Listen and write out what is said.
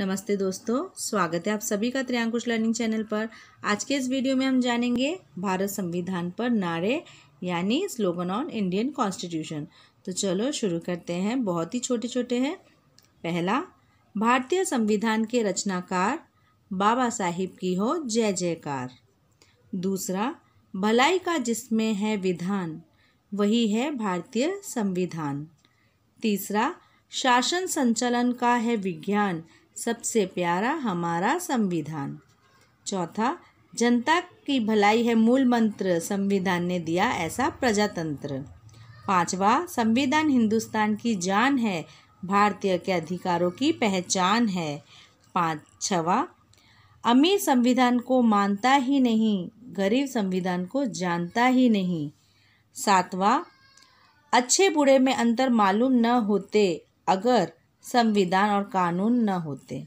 नमस्ते दोस्तों स्वागत है आप सभी का त्रियांकुश लर्निंग चैनल पर आज के इस वीडियो में हम जानेंगे भारत संविधान पर नारे यानी स्लोगन ऑन इंडियन कॉन्स्टिट्यूशन तो चलो शुरू करते हैं बहुत ही छोटे छोटे हैं पहला भारतीय संविधान के रचनाकार बाबा साहिब की हो जय जयकार दूसरा भलाई का जिसमें है विधान वही है भारतीय संविधान तीसरा शासन संचालन का है विज्ञान सबसे प्यारा हमारा संविधान चौथा जनता की भलाई है मूल मंत्र संविधान ने दिया ऐसा प्रजातंत्र पांचवा संविधान हिंदुस्तान की जान है भारतीय के अधिकारों की पहचान है पाँच छवा अमीर संविधान को मानता ही नहीं गरीब संविधान को जानता ही नहीं सातवा अच्छे बुरे में अंतर मालूम न होते अगर संविधान और कानून न होते